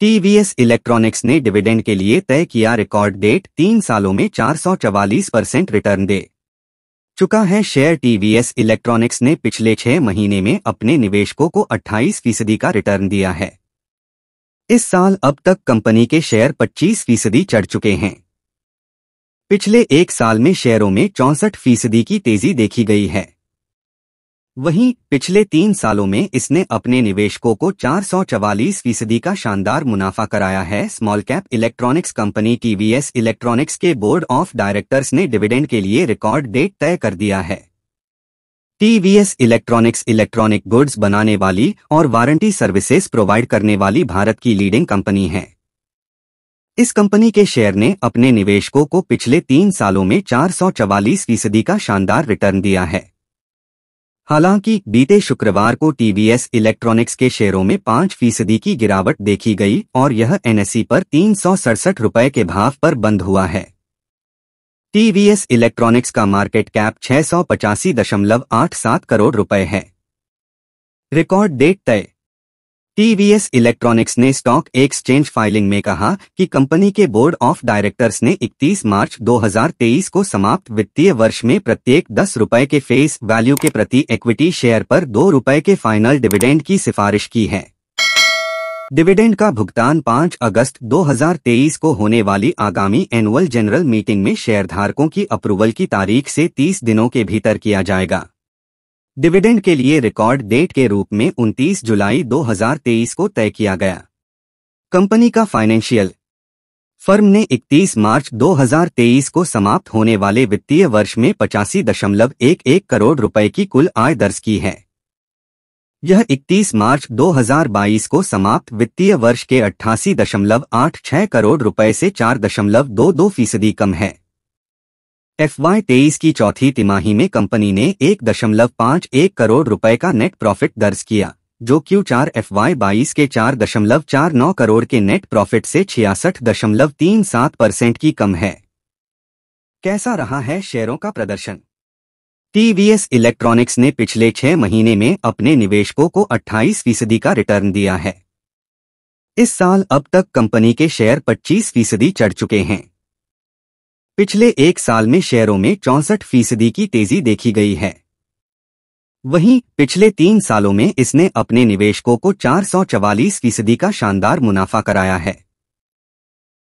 TVS electronics ने dividend के लिए तय किया रिकॉर्ड डेट तीन सालों में 444 परसेंट रिटर्न दे चुका है शेयर टीवीएस इलेक्ट्रॉनिक्स ने पिछले छह महीने में अपने निवेशकों को 28 फीसदी का रिटर्न दिया है इस साल अब तक कंपनी के शेयर 25 फीसदी चढ़ चुके हैं पिछले एक साल में शेयरों में चौंसठ फीसदी की तेजी देखी गई है वहीं पिछले तीन सालों में इसने अपने निवेशकों को चवालीस फीसदी का शानदार मुनाफा कराया है small cap electronics company TVS electronics के बोर्ड ऑफ डायरेक्टर्स ने डिविडेंड के लिए रिकॉर्ड डेट तय कर दिया है टीवीएस इलेक्ट्रॉनिक्स इलेक्ट्रॉनिक गुड्स बनाने वाली और वारंटी सर्विसेज प्रोवाइड करने वाली भारत की लीडिंग कंपनी है इस कंपनी के शेयर ने अपने निवेशकों को पिछले तीन सालों में चवालीस फीसदी का शानदार रिटर्न दिया है हालांकि बीते शुक्रवार को टीवीएस इलेक्ट्रॉनिक्स के शेयरों में पाँच फीसदी की गिरावट देखी गई और यह एनएसई e पर तीन रुपए के भाव पर बंद हुआ है टीवीएस इलेक्ट्रॉनिक्स का मार्केट कैप छह करोड़ रुपए है रिकॉर्ड डेट तय टीवीएस इलेक्ट्रॉनिक्स ने स्टॉक एक्सचेंज फाइलिंग में कहा कि कंपनी के बोर्ड ऑफ डायरेक्टर्स ने 31 मार्च 2023 को समाप्त वित्तीय वर्ष में प्रत्येक दस रूपए के फेस वैल्यू के प्रति इक्विटी शेयर पर दो रूपए के फाइनल डिविडेंड की सिफारिश की है डिविडेंड का भुगतान 5 अगस्त 2023 को होने वाली आगामी एनुअल जनरल मीटिंग में शेयरधारकों की अप्रूवल की तारीख से 30 दिनों के भीतर किया जाएगा डिविडेंड के लिए रिकॉर्ड डेट के रूप में 29 जुलाई 2023 को तय किया गया कंपनी का फाइनेंशियल फर्म ने 31 मार्च 2023 को समाप्त होने वाले वित्तीय वर्ष में पचासी दशमलव एक एक करोड़ रुपए की कुल आय दर्ज की है यह 31 मार्च 2022 को समाप्त वित्तीय वर्ष के अट्ठासी दशमलव आठ छह करोड़ रुपए से चार दशमलव दो दो फीसदी कम है एफवाई तेईस की चौथी तिमाही में कंपनी ने एक दशमलव पाँच एक करोड़ रुपए का नेट प्रॉफिट दर्ज किया जो क्यू चार एफ वाई बाईस के चार दशमलव चार नौ करोड़ के नेट प्रॉफिट से छियासठ दशमलव तीन सात परसेंट की कम है कैसा रहा है शेयरों का प्रदर्शन टीवीएस इलेक्ट्रॉनिक्स ने पिछले छह महीने में अपने निवेशकों को 28 फीसदी का रिटर्न दिया है इस साल अब तक कंपनी के शेयर 25 फीसदी चढ़ चुके हैं पिछले एक साल में शेयरों में चौसठ फीसदी की तेजी देखी गई है वहीं पिछले तीन सालों में इसने अपने निवेशकों को चार फीसदी का शानदार मुनाफा कराया है